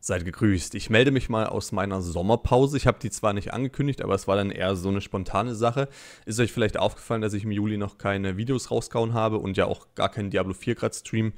Seid gegrüßt. Ich melde mich mal aus meiner Sommerpause. Ich habe die zwar nicht angekündigt, aber es war dann eher so eine spontane Sache. Ist euch vielleicht aufgefallen, dass ich im Juli noch keine Videos rauskauen habe und ja auch gar keinen Diablo 4 grad Stream.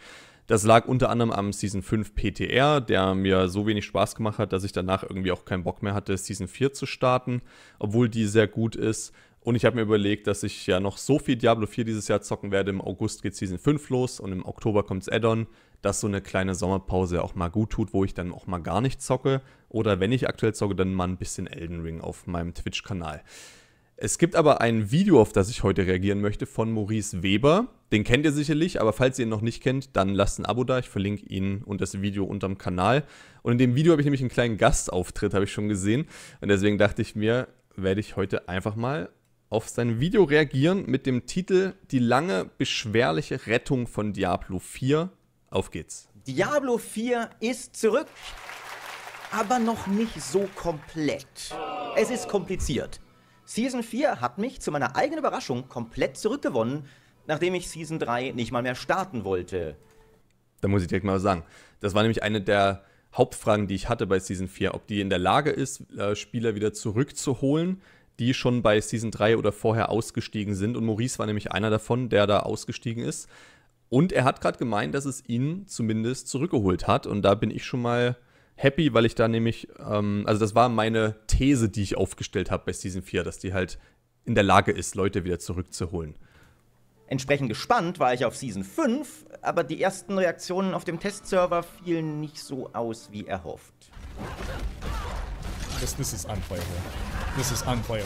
Das lag unter anderem am Season 5 PTR, der mir so wenig Spaß gemacht hat, dass ich danach irgendwie auch keinen Bock mehr hatte, Season 4 zu starten, obwohl die sehr gut ist. Und ich habe mir überlegt, dass ich ja noch so viel Diablo 4 dieses Jahr zocken werde. Im August geht Season 5 los und im Oktober kommt's Add-on dass so eine kleine Sommerpause auch mal gut tut, wo ich dann auch mal gar nicht zocke. Oder wenn ich aktuell zocke, dann mal ein bisschen Elden Ring auf meinem Twitch-Kanal. Es gibt aber ein Video, auf das ich heute reagieren möchte, von Maurice Weber. Den kennt ihr sicherlich, aber falls ihr ihn noch nicht kennt, dann lasst ein Abo da. Ich verlinke ihn und das Video unterm Kanal. Und in dem Video habe ich nämlich einen kleinen Gastauftritt, habe ich schon gesehen. Und deswegen dachte ich mir, werde ich heute einfach mal auf sein Video reagieren mit dem Titel Die lange, beschwerliche Rettung von Diablo 4 auf geht's. Diablo 4 ist zurück, aber noch nicht so komplett. Es ist kompliziert. Season 4 hat mich zu meiner eigenen Überraschung komplett zurückgewonnen, nachdem ich Season 3 nicht mal mehr starten wollte. Da muss ich direkt mal was sagen. Das war nämlich eine der Hauptfragen, die ich hatte bei Season 4, ob die in der Lage ist, äh, Spieler wieder zurückzuholen, die schon bei Season 3 oder vorher ausgestiegen sind. Und Maurice war nämlich einer davon, der da ausgestiegen ist. Und er hat gerade gemeint, dass es ihn zumindest zurückgeholt hat. Und da bin ich schon mal happy, weil ich da nämlich, ähm, also das war meine These, die ich aufgestellt habe bei Season 4, dass die halt in der Lage ist, Leute wieder zurückzuholen. Entsprechend gespannt war ich auf Season 5, aber die ersten Reaktionen auf dem Testserver fielen nicht so aus wie erhofft. Das ist is Das ist is unplayable.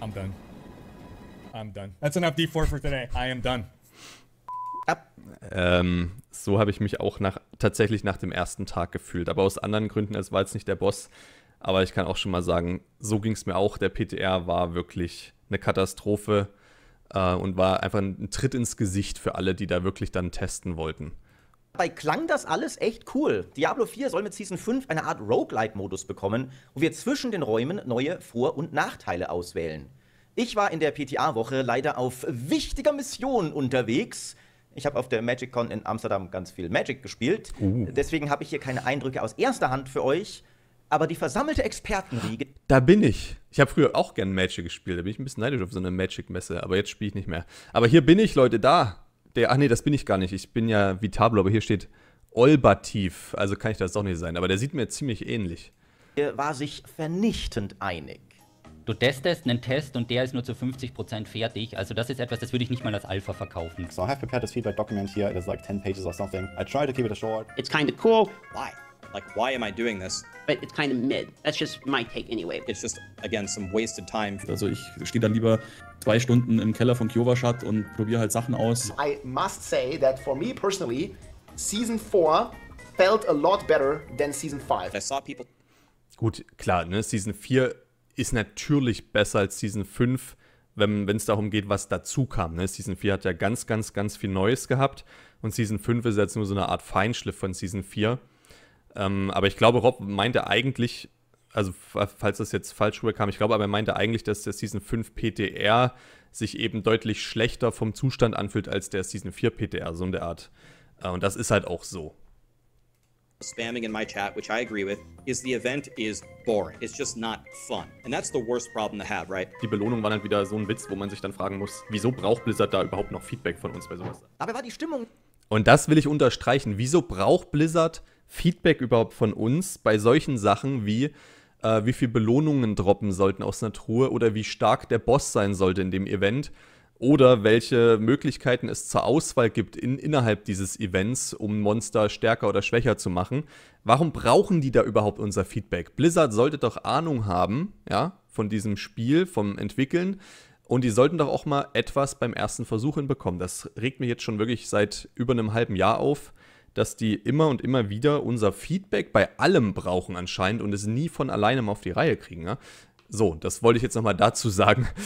I'm done. I'm done. That's enough D4 for today. I am done. Ähm, so habe ich mich auch nach, tatsächlich nach dem ersten Tag gefühlt. Aber aus anderen Gründen, es war jetzt nicht der Boss. Aber ich kann auch schon mal sagen, so ging es mir auch. Der PTR war wirklich eine Katastrophe äh, und war einfach ein Tritt ins Gesicht für alle, die da wirklich dann testen wollten. Dabei klang das alles echt cool. Diablo 4 soll mit Season 5 eine Art Roguelite-Modus bekommen, wo wir zwischen den Räumen neue Vor- und Nachteile auswählen. Ich war in der PTA-Woche leider auf wichtiger Mission unterwegs. Ich habe auf der Magic Con in Amsterdam ganz viel Magic gespielt. Uh. Deswegen habe ich hier keine Eindrücke aus erster Hand für euch. Aber die versammelte Expertenriege. Da bin ich. Ich habe früher auch gern Magic gespielt. Da bin ich ein bisschen neidisch auf so eine Magic-Messe. Aber jetzt spiele ich nicht mehr. Aber hier bin ich, Leute, da. Der, ach nee, das bin ich gar nicht. Ich bin ja Vitablo, aber hier steht Olbativ. Also kann ich das doch nicht sein. Aber der sieht mir ziemlich ähnlich. Er War sich vernichtend einig. Du testest einen Test und der ist nur zu 50% fertig. Also das ist etwas, das würde ich nicht mal als Alpha verkaufen. So I have prepared this feedback document here. It is like 10 pages or something. I try to keep it short. It's kind of cool. Why? Like, why am I doing this? But it's kind of mid. That's just my take anyway. It's just, again, some wasted time. Also ich stehe dann lieber zwei Stunden im Keller von Kyovaschat und probiere halt Sachen aus. I must say that for me personally, Season 4 felt a lot better than Season 5. I saw people... Gut, klar, ne? Season 4 ist natürlich besser als Season 5, wenn es darum geht, was dazu kam. Ne? Season 4 hat ja ganz, ganz, ganz viel Neues gehabt und Season 5 ist jetzt nur so eine Art Feinschliff von Season 4. Ähm, aber ich glaube, Rob meinte eigentlich, also falls das jetzt falsch rüberkam, ich glaube, aber er meinte eigentlich, dass der Season 5 PTR sich eben deutlich schlechter vom Zustand anfühlt als der Season 4 PTR, so in der Art. Äh, und das ist halt auch so spamming in my chat, which I agree with, is the event is boring. It's just not fun. And that's the worst problem to have, right? Die Belohnung war dann wieder so ein Witz, wo man sich dann fragen muss, wieso braucht Blizzard da überhaupt noch Feedback von uns bei sowas? Aber war die Stimmung. Und das will ich unterstreichen. Wieso braucht Blizzard Feedback überhaupt von uns bei solchen Sachen wie äh, wie viel Belohnungen droppen sollten aus einer Truhe oder wie stark der Boss sein sollte in dem Event? oder welche Möglichkeiten es zur Auswahl gibt in, innerhalb dieses Events, um Monster stärker oder schwächer zu machen. Warum brauchen die da überhaupt unser Feedback? Blizzard sollte doch Ahnung haben, ja, von diesem Spiel, vom Entwickeln. Und die sollten doch auch mal etwas beim ersten Versuch hinbekommen. Das regt mich jetzt schon wirklich seit über einem halben Jahr auf, dass die immer und immer wieder unser Feedback bei allem brauchen anscheinend und es nie von alleine mal auf die Reihe kriegen. Ne? So, das wollte ich jetzt nochmal dazu sagen.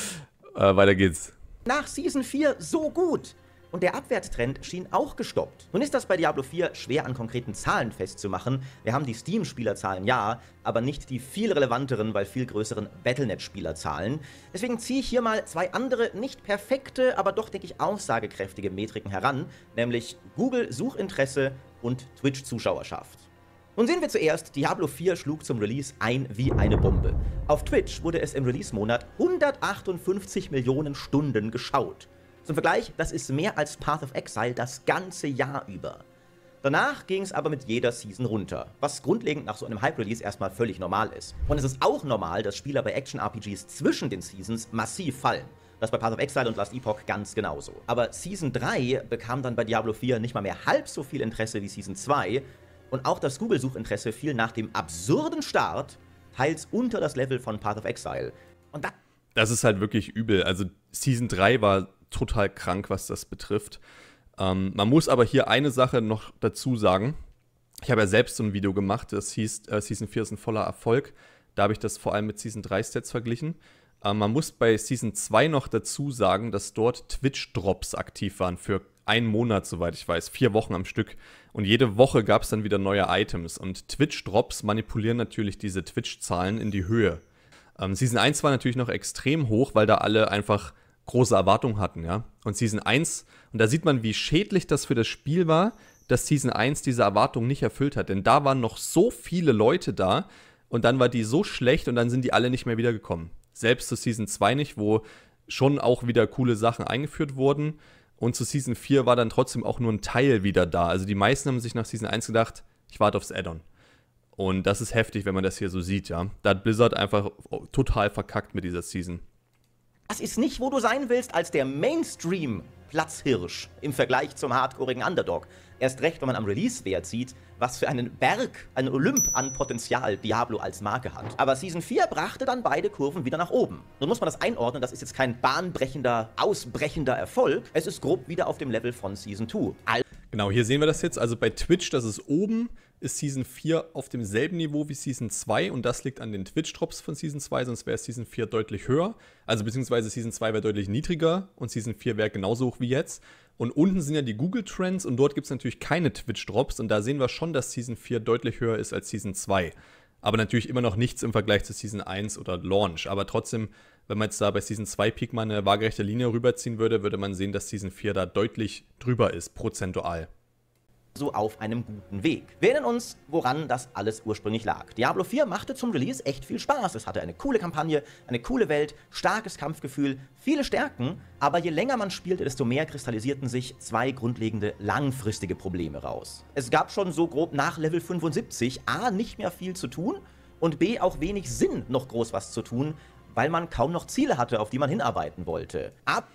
Äh, weiter geht's nach Season 4 so gut. Und der Abwärtstrend schien auch gestoppt. Nun ist das bei Diablo 4 schwer an konkreten Zahlen festzumachen. Wir haben die Steam-Spielerzahlen ja, aber nicht die viel relevanteren, weil viel größeren Battlenet-Spielerzahlen. Deswegen ziehe ich hier mal zwei andere, nicht perfekte, aber doch, denke ich, aussagekräftige Metriken heran, nämlich Google Suchinteresse und Twitch-Zuschauerschaft. Nun sehen wir zuerst, Diablo 4 schlug zum Release ein wie eine Bombe. Auf Twitch wurde es im Release-Monat 158 Millionen Stunden geschaut. Zum Vergleich, das ist mehr als Path of Exile das ganze Jahr über. Danach ging es aber mit jeder Season runter, was grundlegend nach so einem Hype-Release erstmal völlig normal ist. Und es ist auch normal, dass Spieler bei Action-RPGs zwischen den Seasons massiv fallen. Das bei Path of Exile und Last Epoch ganz genauso. Aber Season 3 bekam dann bei Diablo 4 nicht mal mehr halb so viel Interesse wie Season 2 und auch das Google-Suchinteresse fiel nach dem absurden Start teils unter das Level von Path of Exile. Und das. Das ist halt wirklich übel. Also Season 3 war total krank, was das betrifft. Ähm, man muss aber hier eine Sache noch dazu sagen. Ich habe ja selbst so ein Video gemacht, das hieß äh, Season 4 ist ein voller Erfolg. Da habe ich das vor allem mit Season 3 Stats verglichen. Äh, man muss bei Season 2 noch dazu sagen, dass dort Twitch-Drops aktiv waren für einen Monat, soweit ich weiß, vier Wochen am Stück. Und jede Woche gab es dann wieder neue Items. Und Twitch-Drops manipulieren natürlich diese Twitch-Zahlen in die Höhe. Ähm, Season 1 war natürlich noch extrem hoch, weil da alle einfach große Erwartungen hatten, ja. Und Season 1, und da sieht man, wie schädlich das für das Spiel war, dass Season 1 diese Erwartung nicht erfüllt hat. Denn da waren noch so viele Leute da und dann war die so schlecht und dann sind die alle nicht mehr wiedergekommen. Selbst zu Season 2 nicht, wo schon auch wieder coole Sachen eingeführt wurden. Und zu Season 4 war dann trotzdem auch nur ein Teil wieder da. Also die meisten haben sich nach Season 1 gedacht, ich warte aufs Add-on. Und das ist heftig, wenn man das hier so sieht, ja. Da hat Blizzard einfach total verkackt mit dieser Season. Das ist nicht, wo du sein willst, als der Mainstream-Platzhirsch im Vergleich zum hardcoreigen Underdog. Erst recht, wenn man am Release-Wert sieht, was für einen Berg, einen Olymp an Potenzial Diablo als Marke hat. Aber Season 4 brachte dann beide Kurven wieder nach oben. Nun muss man das einordnen, das ist jetzt kein bahnbrechender, ausbrechender Erfolg. Es ist grob wieder auf dem Level von Season 2. All Genau, hier sehen wir das jetzt. Also bei Twitch, das ist oben, ist Season 4 auf demselben Niveau wie Season 2 und das liegt an den Twitch-Drops von Season 2, sonst wäre Season 4 deutlich höher. Also beziehungsweise Season 2 wäre deutlich niedriger und Season 4 wäre genauso hoch wie jetzt. Und unten sind ja die Google Trends und dort gibt es natürlich keine Twitch-Drops und da sehen wir schon, dass Season 4 deutlich höher ist als Season 2. Aber natürlich immer noch nichts im Vergleich zu Season 1 oder Launch. Aber trotzdem, wenn man jetzt da bei Season 2 Peak mal eine waagerechte Linie rüberziehen würde, würde man sehen, dass Season 4 da deutlich drüber ist, prozentual so auf einem guten Weg. Wir erinnern uns, woran das alles ursprünglich lag. Diablo 4 machte zum Release echt viel Spaß. Es hatte eine coole Kampagne, eine coole Welt, starkes Kampfgefühl, viele Stärken, aber je länger man spielte, desto mehr kristallisierten sich zwei grundlegende langfristige Probleme raus. Es gab schon so grob nach Level 75 A nicht mehr viel zu tun und B auch wenig Sinn, noch groß was zu tun, weil man kaum noch Ziele hatte, auf die man hinarbeiten wollte. Ab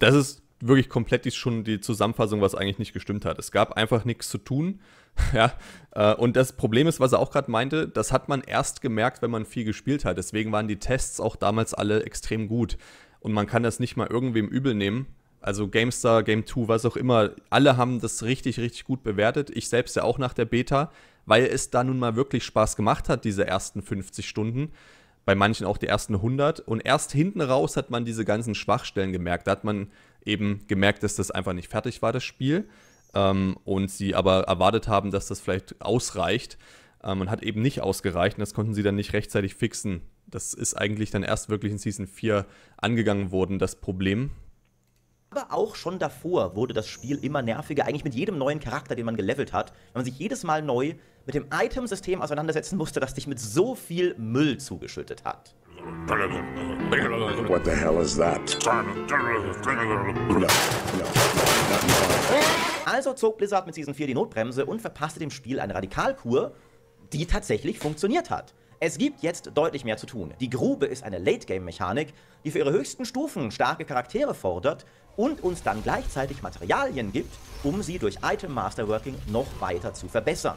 das ist wirklich komplett die, schon die Zusammenfassung, was eigentlich nicht gestimmt hat. Es gab einfach nichts zu tun. ja, äh, und das Problem ist, was er auch gerade meinte, das hat man erst gemerkt, wenn man viel gespielt hat. Deswegen waren die Tests auch damals alle extrem gut. Und man kann das nicht mal irgendwem übel nehmen. Also GameStar, Game 2, was auch immer, alle haben das richtig, richtig gut bewertet. Ich selbst ja auch nach der Beta, weil es da nun mal wirklich Spaß gemacht hat, diese ersten 50 Stunden bei manchen auch die ersten 100. Und erst hinten raus hat man diese ganzen Schwachstellen gemerkt. Da hat man eben gemerkt, dass das einfach nicht fertig war, das Spiel. Ähm, und sie aber erwartet haben, dass das vielleicht ausreicht ähm, und hat eben nicht ausgereicht und das konnten sie dann nicht rechtzeitig fixen. Das ist eigentlich dann erst wirklich in Season 4 angegangen worden, das Problem. Aber auch schon davor wurde das Spiel immer nerviger, eigentlich mit jedem neuen Charakter, den man gelevelt hat, wenn man sich jedes Mal neu mit dem Item-System auseinandersetzen musste, das dich mit so viel Müll zugeschüttet hat. What the hell is that? Also zog Blizzard mit Season 4 die Notbremse und verpasste dem Spiel eine Radikalkur, die tatsächlich funktioniert hat. Es gibt jetzt deutlich mehr zu tun. Die Grube ist eine Late-Game-Mechanik, die für ihre höchsten Stufen starke Charaktere fordert und uns dann gleichzeitig Materialien gibt, um sie durch Item-Masterworking noch weiter zu verbessern.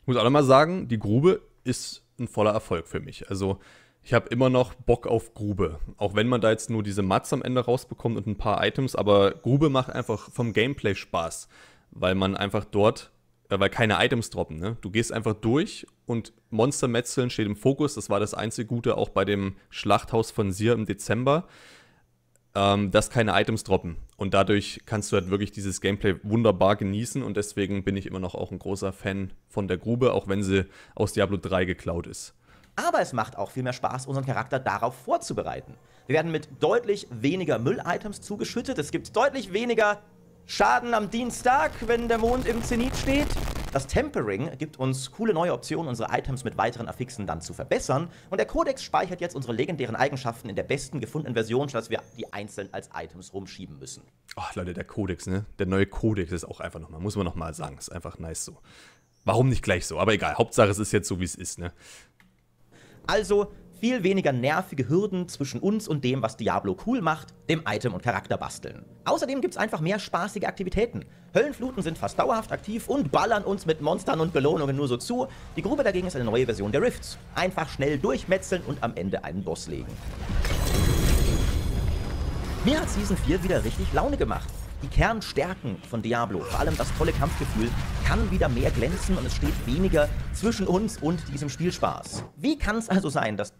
Ich muss auch nochmal sagen, die Grube ist ein voller Erfolg für mich. Also ich habe immer noch Bock auf Grube. Auch wenn man da jetzt nur diese Mats am Ende rausbekommt und ein paar Items, aber Grube macht einfach vom Gameplay Spaß, weil man einfach dort, äh, weil keine Items droppen. Ne? Du gehst einfach durch und Monstermetzeln steht im Fokus. Das war das einzige Gute auch bei dem Schlachthaus von Sir im Dezember, ähm, dass keine Items droppen. Und dadurch kannst du halt wirklich dieses Gameplay wunderbar genießen und deswegen bin ich immer noch auch ein großer Fan von der Grube, auch wenn sie aus Diablo 3 geklaut ist. Aber es macht auch viel mehr Spaß, unseren Charakter darauf vorzubereiten. Wir werden mit deutlich weniger Müll-Items zugeschüttet. Es gibt deutlich weniger Schaden am Dienstag, wenn der Mond im Zenit steht. Das Tempering gibt uns coole neue Optionen, unsere Items mit weiteren Affixen dann zu verbessern. Und der Codex speichert jetzt unsere legendären Eigenschaften in der besten gefundenen Version, sodass wir die einzeln als Items rumschieben müssen. Ach Leute, der Codex, ne? Der neue Codex ist auch einfach nochmal, muss man nochmal sagen. Ist einfach nice so. Warum nicht gleich so? Aber egal, Hauptsache es ist jetzt so, wie es ist, ne? Also viel weniger nervige Hürden zwischen uns und dem, was Diablo cool macht, dem Item- und Charakterbasteln. Außerdem gibt es einfach mehr spaßige Aktivitäten. Höllenfluten sind fast dauerhaft aktiv und ballern uns mit Monstern und Belohnungen nur so zu. Die Grube dagegen ist eine neue Version der Rifts. Einfach schnell durchmetzeln und am Ende einen Boss legen. Mir hat Season 4 wieder richtig Laune gemacht. Die Kernstärken von Diablo, vor allem das tolle Kampfgefühl, kann wieder mehr glänzen und es steht weniger zwischen uns und diesem Spielspaß. Wie kann es also sein, dass...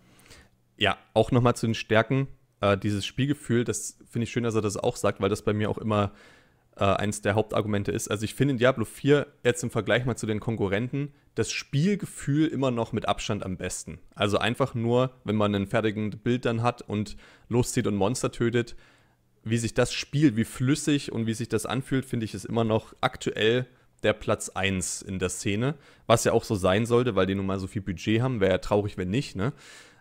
Ja, auch nochmal zu den Stärken. Äh, dieses Spielgefühl, das finde ich schön, dass er das auch sagt, weil das bei mir auch immer äh, eines der Hauptargumente ist. Also ich finde in Diablo 4 jetzt im Vergleich mal zu den Konkurrenten das Spielgefühl immer noch mit Abstand am besten. Also einfach nur, wenn man einen fertigen Bild dann hat und loszieht und Monster tötet, wie sich das spielt, wie flüssig und wie sich das anfühlt, finde ich, es immer noch aktuell der Platz 1 in der Szene. Was ja auch so sein sollte, weil die nun mal so viel Budget haben. Wäre ja traurig, wenn nicht, ne?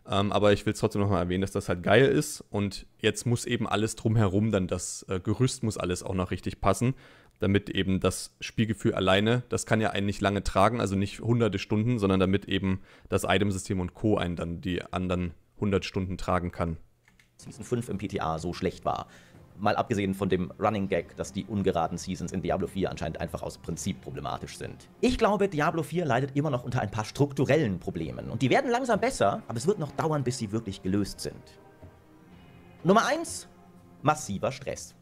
Ähm, aber ich will es trotzdem nochmal erwähnen, dass das halt geil ist. Und jetzt muss eben alles drumherum, dann das äh, Gerüst muss alles auch noch richtig passen, damit eben das Spielgefühl alleine, das kann ja einen nicht lange tragen, also nicht hunderte Stunden, sondern damit eben das Itemsystem und Co. einen dann die anderen 100 Stunden tragen kann. Season 5 im PTA so schlecht war mal abgesehen von dem Running Gag, dass die ungeraden Seasons in Diablo 4 anscheinend einfach aus Prinzip problematisch sind. Ich glaube, Diablo 4 leidet immer noch unter ein paar strukturellen Problemen. Und die werden langsam besser, aber es wird noch dauern, bis sie wirklich gelöst sind. Nummer 1. Massiver Stress.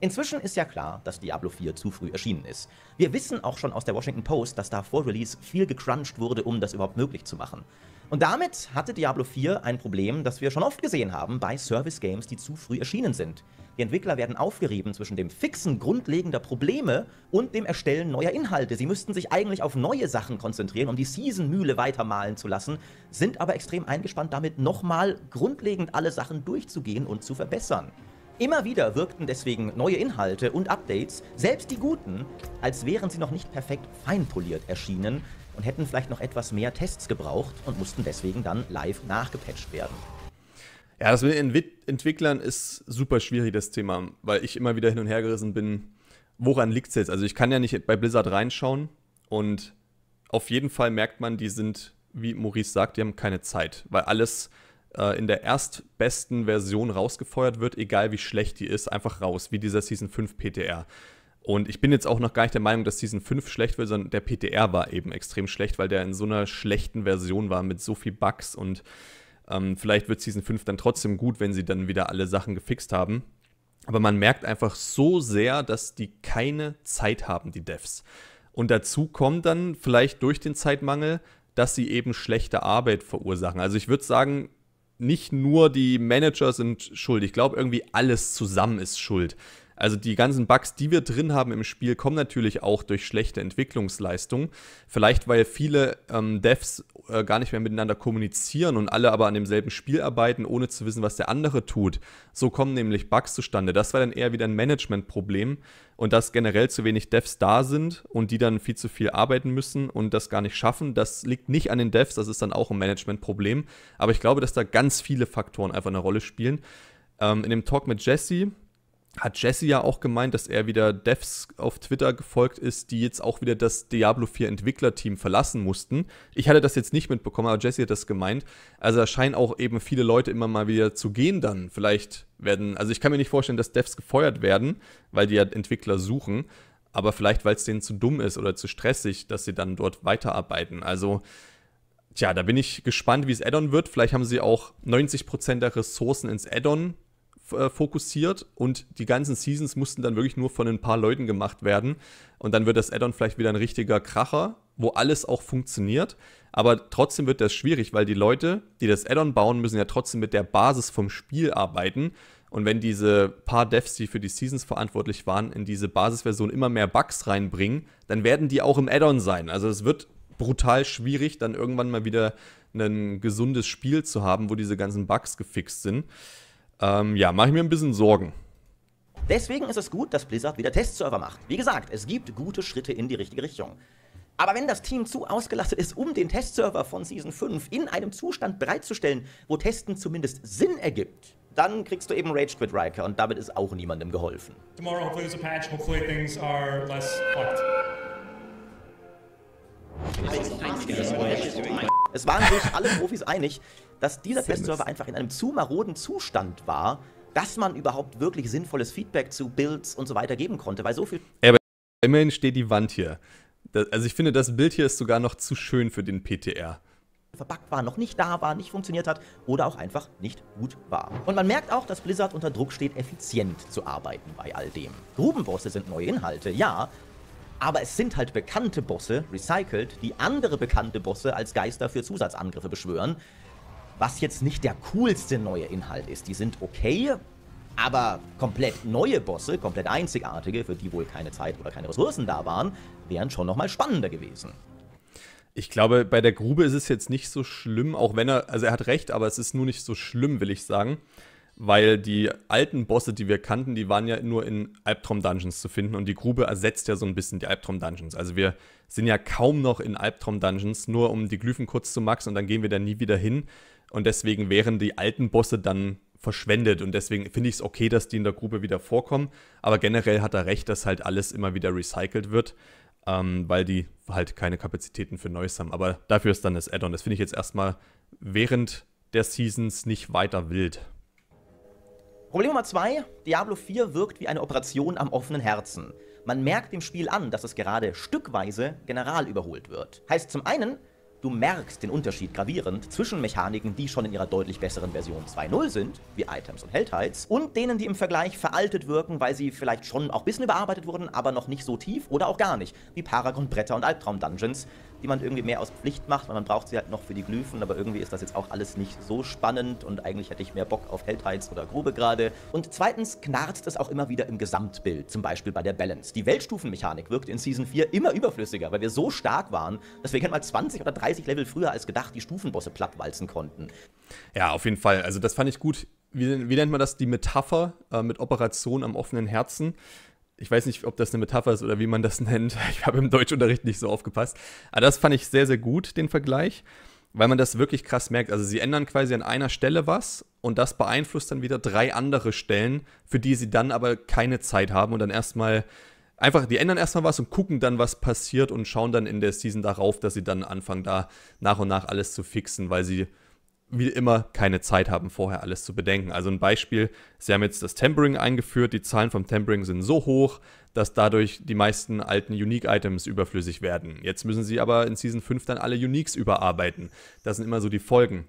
Inzwischen ist ja klar, dass Diablo 4 zu früh erschienen ist. Wir wissen auch schon aus der Washington Post, dass da vor Release viel gecrunched wurde, um das überhaupt möglich zu machen. Und damit hatte Diablo 4 ein Problem, das wir schon oft gesehen haben bei Service-Games, die zu früh erschienen sind. Die Entwickler werden aufgerieben zwischen dem Fixen grundlegender Probleme und dem Erstellen neuer Inhalte. Sie müssten sich eigentlich auf neue Sachen konzentrieren, um die Season-Mühle weitermalen zu lassen, sind aber extrem eingespannt, damit nochmal grundlegend alle Sachen durchzugehen und zu verbessern. Immer wieder wirkten deswegen neue Inhalte und Updates, selbst die guten, als wären sie noch nicht perfekt feinpoliert erschienen, und hätten vielleicht noch etwas mehr Tests gebraucht und mussten deswegen dann live nachgepatcht werden. Ja, das mit den Entwicklern ist super schwierig, das Thema, weil ich immer wieder hin und her gerissen bin, woran liegt es jetzt? Also ich kann ja nicht bei Blizzard reinschauen und auf jeden Fall merkt man, die sind, wie Maurice sagt, die haben keine Zeit, weil alles äh, in der erstbesten Version rausgefeuert wird, egal wie schlecht die ist, einfach raus, wie dieser Season 5 PTR. Und ich bin jetzt auch noch gar nicht der Meinung, dass Season 5 schlecht wird, sondern der PTR war eben extrem schlecht, weil der in so einer schlechten Version war mit so viel Bugs und ähm, vielleicht wird Season 5 dann trotzdem gut, wenn sie dann wieder alle Sachen gefixt haben. Aber man merkt einfach so sehr, dass die keine Zeit haben, die Devs. Und dazu kommt dann vielleicht durch den Zeitmangel, dass sie eben schlechte Arbeit verursachen. Also ich würde sagen, nicht nur die Manager sind schuld. Ich glaube, irgendwie alles zusammen ist schuld. Also die ganzen Bugs, die wir drin haben im Spiel, kommen natürlich auch durch schlechte Entwicklungsleistung. Vielleicht, weil viele ähm, Devs äh, gar nicht mehr miteinander kommunizieren und alle aber an demselben Spiel arbeiten, ohne zu wissen, was der andere tut. So kommen nämlich Bugs zustande. Das war dann eher wieder ein Managementproblem und dass generell zu wenig Devs da sind und die dann viel zu viel arbeiten müssen und das gar nicht schaffen. Das liegt nicht an den Devs, das ist dann auch ein Managementproblem. Aber ich glaube, dass da ganz viele Faktoren einfach eine Rolle spielen. Ähm, in dem Talk mit Jesse hat Jesse ja auch gemeint, dass er wieder Devs auf Twitter gefolgt ist, die jetzt auch wieder das Diablo 4 Entwicklerteam verlassen mussten. Ich hatte das jetzt nicht mitbekommen, aber Jesse hat das gemeint. Also da scheinen auch eben viele Leute immer mal wieder zu gehen dann. Vielleicht werden, also ich kann mir nicht vorstellen, dass Devs gefeuert werden, weil die ja Entwickler suchen, aber vielleicht, weil es denen zu dumm ist oder zu stressig, dass sie dann dort weiterarbeiten. Also Tja, da bin ich gespannt, wie es Addon wird. Vielleicht haben sie auch 90% der Ressourcen ins Addon äh, fokussiert und die ganzen Seasons mussten dann wirklich nur von ein paar Leuten gemacht werden. Und dann wird das Addon vielleicht wieder ein richtiger Kracher, wo alles auch funktioniert. Aber trotzdem wird das schwierig, weil die Leute, die das Addon bauen, müssen ja trotzdem mit der Basis vom Spiel arbeiten. Und wenn diese paar Devs, die für die Seasons verantwortlich waren, in diese Basisversion immer mehr Bugs reinbringen, dann werden die auch im Addon sein. Also es wird brutal schwierig, dann irgendwann mal wieder ein gesundes Spiel zu haben, wo diese ganzen Bugs gefixt sind. Ähm, ja, mache ich mir ein bisschen Sorgen. Deswegen ist es gut, dass Blizzard wieder Testserver macht. Wie gesagt, es gibt gute Schritte in die richtige Richtung. Aber wenn das Team zu ausgelastet ist, um den Testserver von Season 5 in einem Zustand bereitzustellen, wo Testen zumindest Sinn ergibt, dann kriegst du eben Rage Quit Riker und damit ist auch niemandem geholfen. Tomorrow hopefully there's a patch, hopefully things are less fucked. Es waren sich alle Profis einig, dass dieser Testserver einfach in einem zu maroden Zustand war, dass man überhaupt wirklich sinnvolles Feedback zu Builds und so weiter geben konnte, weil so viel. Ja, aber immerhin steht die Wand hier. Das, also ich finde, das Bild hier ist sogar noch zu schön für den PTR verbuggt war, noch nicht da war, nicht funktioniert hat oder auch einfach nicht gut war. Und man merkt auch, dass Blizzard unter Druck steht, effizient zu arbeiten bei all dem. Grubenbosse sind neue Inhalte, ja, aber es sind halt bekannte Bosse, recycelt, die andere bekannte Bosse als Geister für Zusatzangriffe beschwören was jetzt nicht der coolste neue Inhalt ist. Die sind okay, aber komplett neue Bosse, komplett einzigartige, für die wohl keine Zeit oder keine Ressourcen da waren, wären schon nochmal spannender gewesen. Ich glaube, bei der Grube ist es jetzt nicht so schlimm, auch wenn er, also er hat recht, aber es ist nur nicht so schlimm, will ich sagen. Weil die alten Bosse, die wir kannten, die waren ja nur in Albtraum-Dungeons zu finden und die Grube ersetzt ja so ein bisschen die Albtraum-Dungeons. Also wir sind ja kaum noch in Albtraum-Dungeons, nur um die Glyphen kurz zu maxen und dann gehen wir da nie wieder hin. Und deswegen wären die alten Bosse dann verschwendet. Und deswegen finde ich es okay, dass die in der Gruppe wieder vorkommen. Aber generell hat er recht, dass halt alles immer wieder recycelt wird, ähm, weil die halt keine Kapazitäten für Neues haben. Aber dafür ist dann das Add-on. Das finde ich jetzt erstmal während der Seasons nicht weiter wild. Problem Nummer 2. Diablo 4 wirkt wie eine Operation am offenen Herzen. Man merkt dem Spiel an, dass es gerade stückweise General überholt wird. Heißt zum einen, Du merkst den Unterschied gravierend zwischen Mechaniken, die schon in ihrer deutlich besseren Version 2.0 sind, wie Items und Heldheits, und denen, die im Vergleich veraltet wirken, weil sie vielleicht schon auch ein bisschen überarbeitet wurden, aber noch nicht so tief oder auch gar nicht, wie Paragon Bretter und Albtraum Dungeons, die man irgendwie mehr aus Pflicht macht, weil man braucht sie halt noch für die Glyphen, aber irgendwie ist das jetzt auch alles nicht so spannend und eigentlich hätte ich mehr Bock auf Heldheiz oder Grube gerade. Und zweitens knarrt das auch immer wieder im Gesamtbild, zum Beispiel bei der Balance. Die Weltstufenmechanik wirkt in Season 4 immer überflüssiger, weil wir so stark waren, dass wir gerne mal 20 oder 30 Level früher als gedacht die Stufenbosse plattwalzen konnten. Ja, auf jeden Fall. Also das fand ich gut. Wie, wie nennt man das? Die Metapher äh, mit Operation am offenen Herzen ich weiß nicht, ob das eine Metapher ist oder wie man das nennt. Ich habe im Deutschunterricht nicht so aufgepasst. Aber das fand ich sehr, sehr gut, den Vergleich, weil man das wirklich krass merkt. Also sie ändern quasi an einer Stelle was und das beeinflusst dann wieder drei andere Stellen, für die sie dann aber keine Zeit haben und dann erstmal einfach, die ändern erstmal was und gucken dann, was passiert und schauen dann in der Season darauf, dass sie dann anfangen, da nach und nach alles zu fixen, weil sie wie immer keine Zeit haben, vorher alles zu bedenken. Also ein Beispiel, sie haben jetzt das Tempering eingeführt, die Zahlen vom Tempering sind so hoch, dass dadurch die meisten alten Unique-Items überflüssig werden. Jetzt müssen sie aber in Season 5 dann alle Uniques überarbeiten. Das sind immer so die Folgen.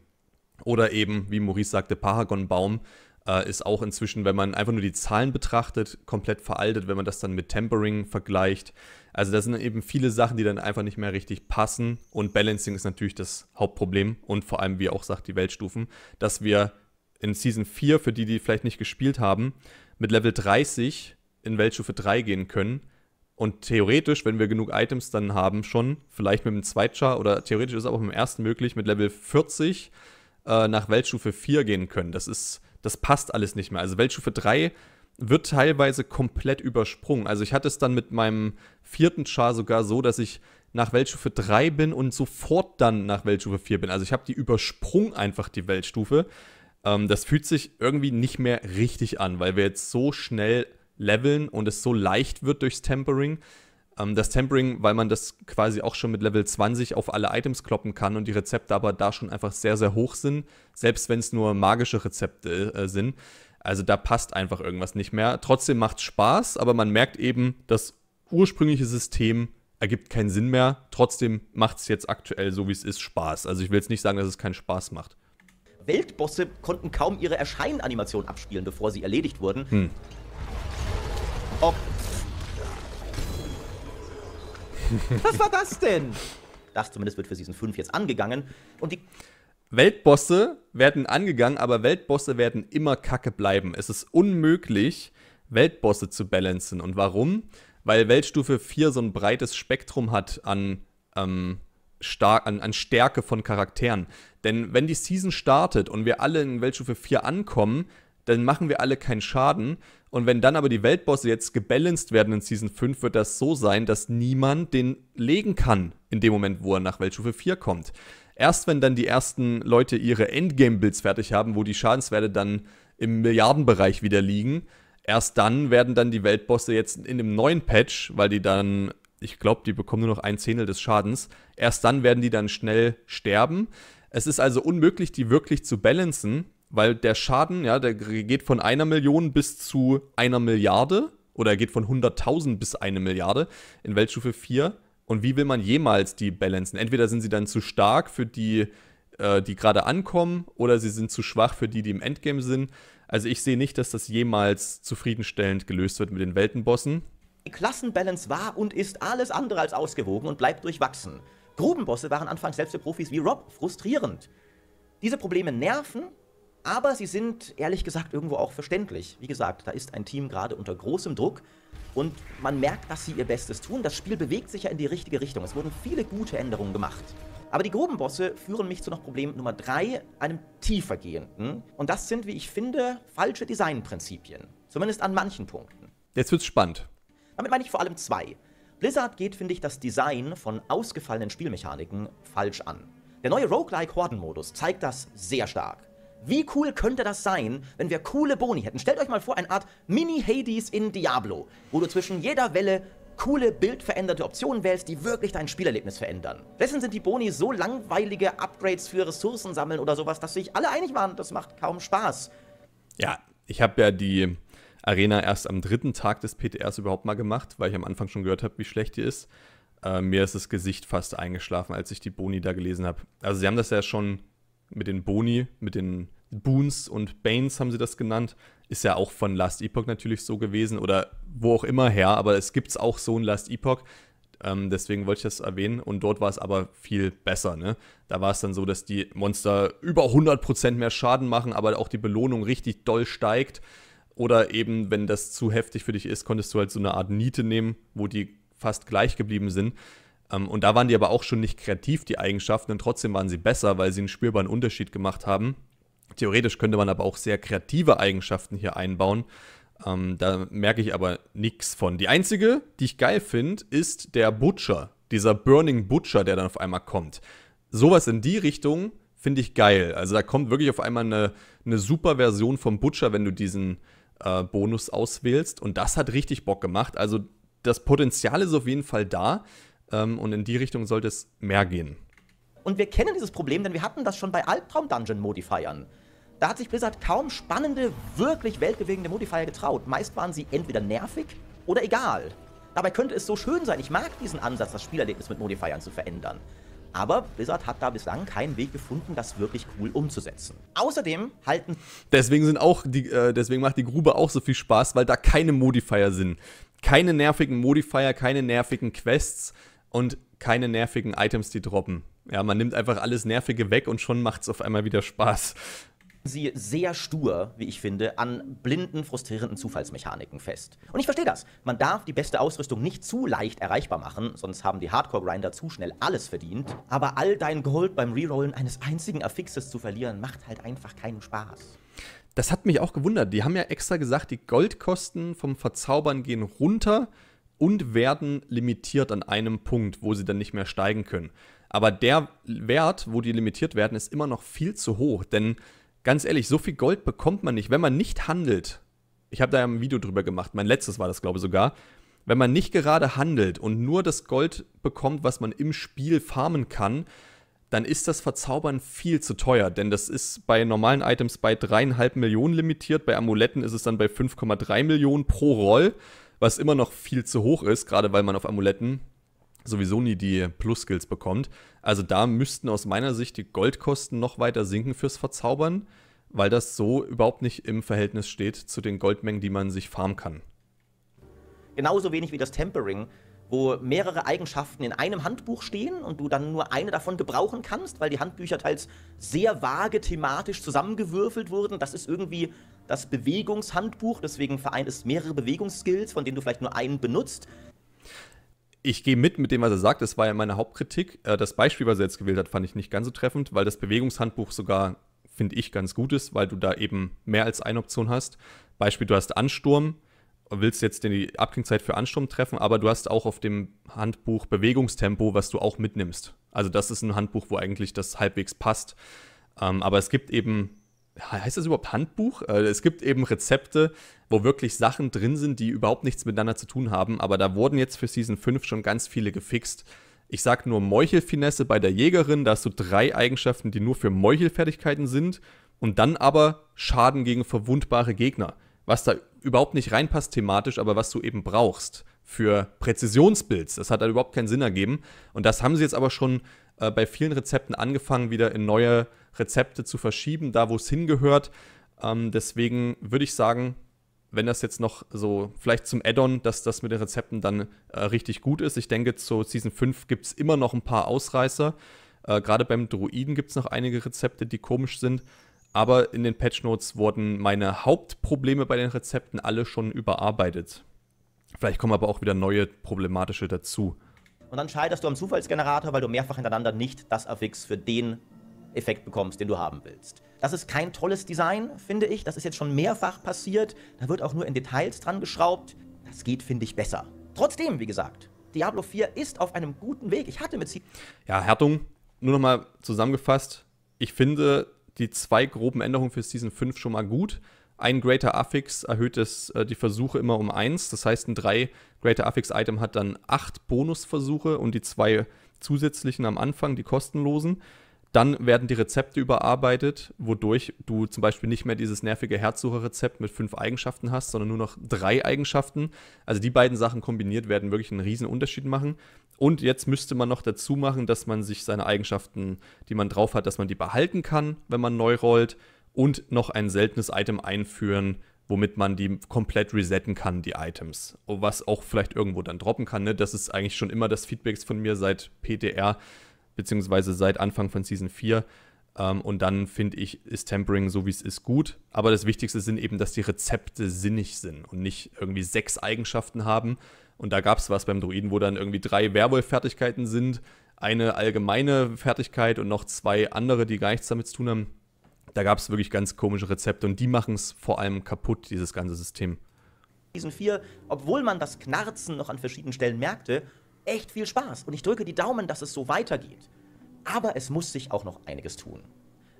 Oder eben, wie Maurice sagte, Paragon-Baum äh, ist auch inzwischen, wenn man einfach nur die Zahlen betrachtet, komplett veraltet, wenn man das dann mit Tempering vergleicht also da sind eben viele Sachen, die dann einfach nicht mehr richtig passen. Und Balancing ist natürlich das Hauptproblem und vor allem, wie auch sagt, die Weltstufen, dass wir in Season 4, für die, die vielleicht nicht gespielt haben, mit Level 30 in Weltstufe 3 gehen können. Und theoretisch, wenn wir genug Items dann haben, schon, vielleicht mit dem Zweitschar oder theoretisch ist es auch mit dem ersten möglich, mit Level 40 äh, nach Weltstufe 4 gehen können. Das ist, das passt alles nicht mehr. Also Weltstufe 3 wird teilweise komplett übersprungen. Also ich hatte es dann mit meinem vierten Char sogar so, dass ich nach Weltstufe 3 bin und sofort dann nach Weltstufe 4 bin. Also ich habe die übersprungen einfach die Weltstufe. Ähm, das fühlt sich irgendwie nicht mehr richtig an, weil wir jetzt so schnell leveln und es so leicht wird durchs Tempering. Ähm, das Tempering, weil man das quasi auch schon mit Level 20 auf alle Items kloppen kann und die Rezepte aber da schon einfach sehr, sehr hoch sind, selbst wenn es nur magische Rezepte äh, sind also da passt einfach irgendwas nicht mehr. Trotzdem macht es Spaß, aber man merkt eben, das ursprüngliche System ergibt keinen Sinn mehr. Trotzdem macht es jetzt aktuell, so wie es ist, Spaß. Also ich will jetzt nicht sagen, dass es keinen Spaß macht. Weltbosse konnten kaum ihre Erscheinenanimation abspielen, bevor sie erledigt wurden. Hm. Ob Was war das denn? Das zumindest wird für Season 5 jetzt angegangen. Und die Weltbosse werden angegangen, aber Weltbosse werden immer kacke bleiben. Es ist unmöglich, Weltbosse zu balancen. Und warum? Weil Weltstufe 4 so ein breites Spektrum hat an, ähm, stark, an, an Stärke von Charakteren. Denn wenn die Season startet und wir alle in Weltstufe 4 ankommen, dann machen wir alle keinen Schaden. Und wenn dann aber die Weltbosse jetzt gebalanced werden in Season 5, wird das so sein, dass niemand den legen kann in dem Moment, wo er nach Weltstufe 4 kommt. Erst wenn dann die ersten Leute ihre Endgame-Builds fertig haben, wo die Schadenswerte dann im Milliardenbereich wieder liegen, erst dann werden dann die Weltbosse jetzt in dem neuen Patch, weil die dann, ich glaube, die bekommen nur noch ein Zehntel des Schadens, erst dann werden die dann schnell sterben. Es ist also unmöglich, die wirklich zu balancen, weil der Schaden, ja, der geht von einer Million bis zu einer Milliarde oder er geht von 100.000 bis eine Milliarde in Weltstufe 4. Und wie will man jemals die balancen? Entweder sind sie dann zu stark für die, äh, die gerade ankommen, oder sie sind zu schwach für die, die im Endgame sind. Also ich sehe nicht, dass das jemals zufriedenstellend gelöst wird mit den Weltenbossen. Die Klassenbalance war und ist alles andere als ausgewogen und bleibt durchwachsen. Grubenbosse waren anfangs selbst für Profis wie Rob frustrierend. Diese Probleme nerven, aber sie sind ehrlich gesagt irgendwo auch verständlich. Wie gesagt, da ist ein Team gerade unter großem Druck und man merkt, dass sie ihr Bestes tun. Das Spiel bewegt sich ja in die richtige Richtung. Es wurden viele gute Änderungen gemacht. Aber die groben Bosse führen mich zu noch Problem Nummer 3, einem tiefergehenden. Und das sind, wie ich finde, falsche Designprinzipien. Zumindest an manchen Punkten. Jetzt wird's spannend. Damit meine ich vor allem zwei. Blizzard geht, finde ich, das Design von ausgefallenen Spielmechaniken falsch an. Der neue Roguelike-Horden-Modus zeigt das sehr stark. Wie cool könnte das sein, wenn wir coole Boni hätten? Stellt euch mal vor, eine Art Mini-Hades in Diablo, wo du zwischen jeder Welle coole, bildveränderte Optionen wählst, die wirklich dein Spielerlebnis verändern. Dessen sind die Boni so langweilige Upgrades für Ressourcen sammeln oder sowas, dass sich alle einig waren, das macht kaum Spaß. Ja, ich habe ja die Arena erst am dritten Tag des PTRs überhaupt mal gemacht, weil ich am Anfang schon gehört habe, wie schlecht die ist. Äh, mir ist das Gesicht fast eingeschlafen, als ich die Boni da gelesen habe. Also sie haben das ja schon mit den Boni, mit den Boons und Banes haben sie das genannt. Ist ja auch von Last Epoch natürlich so gewesen oder wo auch immer her, aber es gibt es auch so ein Last Epoch. Ähm, deswegen wollte ich das erwähnen und dort war es aber viel besser. Ne? Da war es dann so, dass die Monster über 100% mehr Schaden machen, aber auch die Belohnung richtig doll steigt. Oder eben, wenn das zu heftig für dich ist, konntest du halt so eine Art Niete nehmen, wo die fast gleich geblieben sind. Ähm, und da waren die aber auch schon nicht kreativ, die Eigenschaften, und trotzdem waren sie besser, weil sie einen spürbaren Unterschied gemacht haben. Theoretisch könnte man aber auch sehr kreative Eigenschaften hier einbauen. Ähm, da merke ich aber nichts von. Die einzige, die ich geil finde, ist der Butcher. Dieser Burning Butcher, der dann auf einmal kommt. Sowas in die Richtung finde ich geil. Also da kommt wirklich auf einmal eine, eine super Version vom Butcher, wenn du diesen äh, Bonus auswählst. Und das hat richtig Bock gemacht. Also das Potenzial ist auf jeden Fall da. Ähm, und in die Richtung sollte es mehr gehen. Und wir kennen dieses Problem, denn wir hatten das schon bei Albtraum-Dungeon-Modifiern. Da hat sich Blizzard kaum spannende, wirklich weltbewegende Modifier getraut. Meist waren sie entweder nervig oder egal. Dabei könnte es so schön sein. Ich mag diesen Ansatz, das Spielerlebnis mit Modifiern zu verändern. Aber Blizzard hat da bislang keinen Weg gefunden, das wirklich cool umzusetzen. Außerdem halten. Deswegen sind auch die, äh, deswegen macht die Grube auch so viel Spaß, weil da keine Modifier sind. Keine nervigen Modifier, keine nervigen Quests, und keine nervigen Items, die droppen. Ja, man nimmt einfach alles Nervige weg und schon macht es auf einmal wieder Spaß. Sie sehr stur, wie ich finde, an blinden, frustrierenden Zufallsmechaniken fest. Und ich verstehe das. Man darf die beste Ausrüstung nicht zu leicht erreichbar machen, sonst haben die Hardcore-Grinder zu schnell alles verdient. Aber all dein Gold beim Rerollen eines einzigen Affixes zu verlieren, macht halt einfach keinen Spaß. Das hat mich auch gewundert. Die haben ja extra gesagt, die Goldkosten vom Verzaubern gehen runter und werden limitiert an einem Punkt, wo sie dann nicht mehr steigen können. Aber der Wert, wo die limitiert werden, ist immer noch viel zu hoch, denn ganz ehrlich, so viel Gold bekommt man nicht, wenn man nicht handelt. Ich habe da ja ein Video drüber gemacht, mein letztes war das, glaube ich, sogar. Wenn man nicht gerade handelt und nur das Gold bekommt, was man im Spiel farmen kann, dann ist das Verzaubern viel zu teuer, denn das ist bei normalen Items bei 3,5 Millionen limitiert, bei Amuletten ist es dann bei 5,3 Millionen pro Roll was immer noch viel zu hoch ist, gerade weil man auf Amuletten sowieso nie die Plus-Skills bekommt. Also da müssten aus meiner Sicht die Goldkosten noch weiter sinken fürs Verzaubern, weil das so überhaupt nicht im Verhältnis steht zu den Goldmengen, die man sich farmen kann. Genauso wenig wie das Tempering wo mehrere Eigenschaften in einem Handbuch stehen und du dann nur eine davon gebrauchen kannst, weil die Handbücher teils sehr vage thematisch zusammengewürfelt wurden. Das ist irgendwie das Bewegungshandbuch, deswegen vereint es mehrere Bewegungsskills, von denen du vielleicht nur einen benutzt. Ich gehe mit mit dem, was er sagt. Das war ja meine Hauptkritik. Äh, das Beispiel, was er jetzt gewählt hat, fand ich nicht ganz so treffend, weil das Bewegungshandbuch sogar, finde ich, ganz gut ist, weil du da eben mehr als eine Option hast. Beispiel, du hast Ansturm, willst jetzt die Abklingzeit für Ansturm treffen, aber du hast auch auf dem Handbuch Bewegungstempo, was du auch mitnimmst. Also das ist ein Handbuch, wo eigentlich das halbwegs passt. Ähm, aber es gibt eben, heißt das überhaupt Handbuch? Äh, es gibt eben Rezepte, wo wirklich Sachen drin sind, die überhaupt nichts miteinander zu tun haben. Aber da wurden jetzt für Season 5 schon ganz viele gefixt. Ich sag nur Meuchelfinesse bei der Jägerin, da hast du drei Eigenschaften, die nur für Meuchelfertigkeiten sind. Und dann aber Schaden gegen verwundbare Gegner was da überhaupt nicht reinpasst thematisch, aber was du eben brauchst für Präzisionsbilds. Das hat halt überhaupt keinen Sinn ergeben. Und das haben sie jetzt aber schon äh, bei vielen Rezepten angefangen, wieder in neue Rezepte zu verschieben, da wo es hingehört. Ähm, deswegen würde ich sagen, wenn das jetzt noch so vielleicht zum Add-on, dass das mit den Rezepten dann äh, richtig gut ist. Ich denke, zu Season 5 gibt es immer noch ein paar Ausreißer. Äh, Gerade beim Druiden gibt es noch einige Rezepte, die komisch sind aber in den Patch Notes wurden meine Hauptprobleme bei den Rezepten alle schon überarbeitet. Vielleicht kommen aber auch wieder neue problematische dazu. Und dann scheiterst du am Zufallsgenerator, weil du mehrfach hintereinander nicht das Affix für den Effekt bekommst, den du haben willst. Das ist kein tolles Design, finde ich. Das ist jetzt schon mehrfach passiert. Da wird auch nur in Details dran geschraubt. Das geht, finde ich, besser. Trotzdem, wie gesagt, Diablo 4 ist auf einem guten Weg. Ich hatte mit sie. Ja, Härtung, nur nochmal zusammengefasst. Ich finde, die zwei groben Änderungen für Season 5 schon mal gut. Ein Greater Affix erhöht es, äh, die Versuche immer um 1. Das heißt, ein 3 Greater Affix Item hat dann 8 Bonusversuche und die zwei zusätzlichen am Anfang, die kostenlosen. Dann werden die Rezepte überarbeitet, wodurch du zum Beispiel nicht mehr dieses nervige Herzsucher-Rezept mit fünf Eigenschaften hast, sondern nur noch drei Eigenschaften. Also die beiden Sachen kombiniert werden wirklich einen riesen Unterschied machen. Und jetzt müsste man noch dazu machen, dass man sich seine Eigenschaften, die man drauf hat, dass man die behalten kann, wenn man neu rollt. Und noch ein seltenes Item einführen, womit man die komplett resetten kann, die Items. Oh, was auch vielleicht irgendwo dann droppen kann. Ne? Das ist eigentlich schon immer das Feedback von mir seit PDR, beziehungsweise seit Anfang von Season 4 ähm, und dann finde ich, ist Tempering so wie es ist gut. Aber das Wichtigste sind eben, dass die Rezepte sinnig sind und nicht irgendwie sechs Eigenschaften haben. Und da gab es was beim Druiden, wo dann irgendwie drei Werwolf-Fertigkeiten sind, eine allgemeine Fertigkeit und noch zwei andere, die gar nichts damit zu tun haben. Da gab es wirklich ganz komische Rezepte und die machen es vor allem kaputt, dieses ganze System. Diesen vier, obwohl man das Knarzen noch an verschiedenen Stellen merkte, echt viel Spaß. Und ich drücke die Daumen, dass es so weitergeht. Aber es muss sich auch noch einiges tun.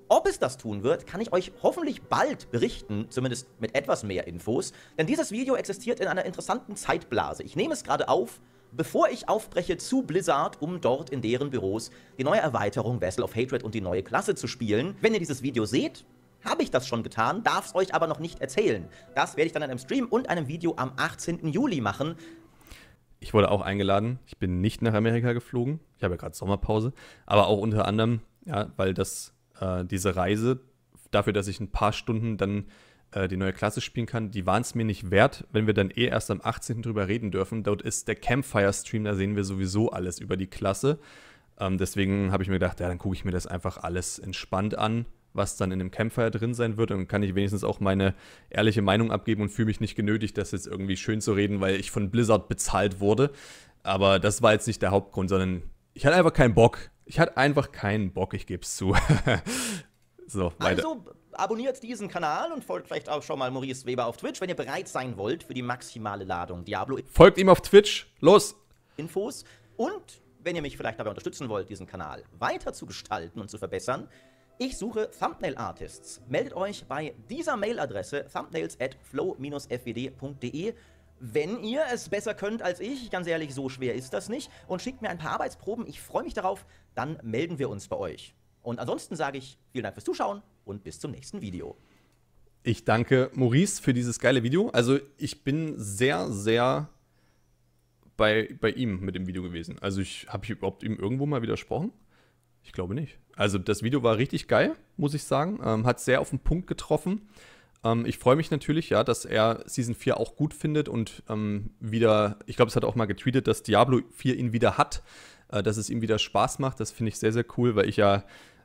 Ob es das tun wird, kann ich euch hoffentlich bald berichten, zumindest mit etwas mehr Infos, denn dieses Video existiert in einer interessanten Zeitblase. Ich nehme es gerade auf, bevor ich aufbreche zu Blizzard, um dort in deren Büros die neue Erweiterung Vessel of Hatred und die neue Klasse zu spielen. Wenn ihr dieses Video seht, habe ich das schon getan, darf es euch aber noch nicht erzählen. Das werde ich dann in einem Stream und einem Video am 18. Juli machen ich wurde auch eingeladen. Ich bin nicht nach Amerika geflogen. Ich habe ja gerade Sommerpause. Aber auch unter anderem, ja, weil das, äh, diese Reise, dafür, dass ich ein paar Stunden dann äh, die neue Klasse spielen kann, die waren es mir nicht wert, wenn wir dann eh erst am 18. drüber reden dürfen. Dort ist der Campfire-Stream, da sehen wir sowieso alles über die Klasse. Ähm, deswegen habe ich mir gedacht, ja, dann gucke ich mir das einfach alles entspannt an was dann in dem Campfire drin sein wird. Und kann ich wenigstens auch meine ehrliche Meinung abgeben und fühle mich nicht genötigt, das jetzt irgendwie schön zu reden, weil ich von Blizzard bezahlt wurde. Aber das war jetzt nicht der Hauptgrund, sondern ich hatte einfach keinen Bock. Ich hatte einfach keinen Bock, ich gebe es zu. so, weiter. Also abonniert diesen Kanal und folgt vielleicht auch schon mal Maurice Weber auf Twitch, wenn ihr bereit sein wollt für die maximale Ladung Diablo. Folgt ihm auf Twitch. Los! Infos und wenn ihr mich vielleicht dabei unterstützen wollt, diesen Kanal weiter zu gestalten und zu verbessern, ich suche Thumbnail-Artists. Meldet euch bei dieser Mailadresse thumbnails at flow-fwd.de wenn ihr es besser könnt als ich, ganz ehrlich, so schwer ist das nicht, und schickt mir ein paar Arbeitsproben, ich freue mich darauf, dann melden wir uns bei euch. Und ansonsten sage ich vielen Dank fürs Zuschauen und bis zum nächsten Video. Ich danke Maurice für dieses geile Video. Also ich bin sehr, sehr bei, bei ihm mit dem Video gewesen. Also ich habe ich überhaupt ihm irgendwo mal widersprochen? Ich glaube nicht also das Video war richtig geil, muss ich sagen. Ähm, hat sehr auf den Punkt getroffen. Ähm, ich freue mich natürlich, ja, dass er Season 4 auch gut findet und ähm, wieder, ich glaube, es hat auch mal getweetet, dass Diablo 4 ihn wieder hat, äh, dass es ihm wieder Spaß macht. Das finde ich sehr, sehr cool, weil ich ja,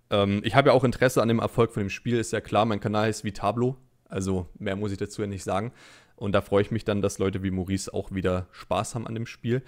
ähm, ich habe ja auch Interesse an dem Erfolg von dem Spiel, ist ja klar, mein Kanal heißt Vitablo. Also mehr muss ich dazu ja nicht sagen. Und da freue ich mich dann, dass Leute wie Maurice auch wieder Spaß haben an dem Spiel.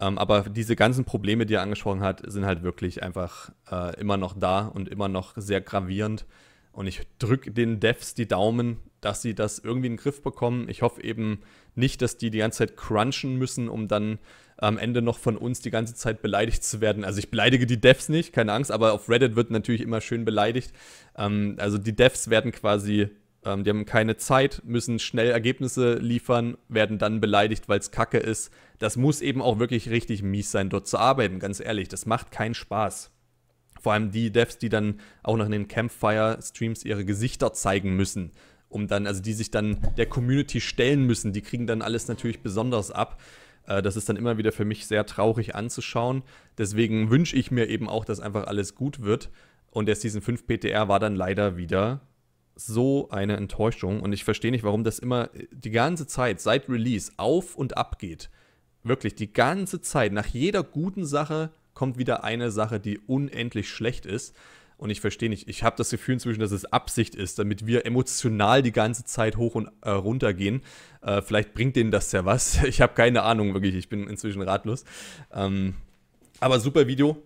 Ähm, aber diese ganzen Probleme, die er angesprochen hat, sind halt wirklich einfach äh, immer noch da und immer noch sehr gravierend. Und ich drücke den Devs die Daumen, dass sie das irgendwie in den Griff bekommen. Ich hoffe eben nicht, dass die die ganze Zeit crunchen müssen, um dann am Ende noch von uns die ganze Zeit beleidigt zu werden. Also ich beleidige die Devs nicht, keine Angst, aber auf Reddit wird natürlich immer schön beleidigt. Ähm, also die Devs werden quasi ähm, die haben keine Zeit, müssen schnell Ergebnisse liefern, werden dann beleidigt, weil es Kacke ist. Das muss eben auch wirklich richtig mies sein, dort zu arbeiten, ganz ehrlich. Das macht keinen Spaß. Vor allem die Devs, die dann auch noch in den Campfire-Streams ihre Gesichter zeigen müssen, um dann, also die sich dann der Community stellen müssen, die kriegen dann alles natürlich besonders ab. Äh, das ist dann immer wieder für mich sehr traurig anzuschauen. Deswegen wünsche ich mir eben auch, dass einfach alles gut wird. Und der Season 5 PTR war dann leider wieder so eine Enttäuschung und ich verstehe nicht, warum das immer äh, die ganze Zeit seit Release auf und ab geht. Wirklich, die ganze Zeit, nach jeder guten Sache kommt wieder eine Sache, die unendlich schlecht ist. Und ich verstehe nicht, ich habe das Gefühl inzwischen, dass es Absicht ist, damit wir emotional die ganze Zeit hoch und äh, runter gehen. Äh, vielleicht bringt denen das ja was. Ich habe keine Ahnung, wirklich. Ich bin inzwischen ratlos. Ähm, aber super Video.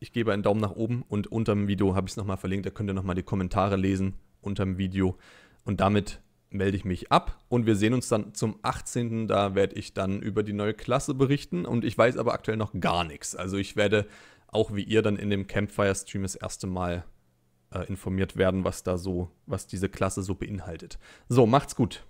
Ich gebe einen Daumen nach oben und unter dem Video habe ich es nochmal verlinkt. Da könnt ihr nochmal die Kommentare lesen unter dem Video. Und damit melde ich mich ab und wir sehen uns dann zum 18. Da werde ich dann über die neue Klasse berichten und ich weiß aber aktuell noch gar nichts. Also ich werde auch wie ihr dann in dem Campfire-Stream das erste Mal äh, informiert werden, was da so, was diese Klasse so beinhaltet. So, macht's gut.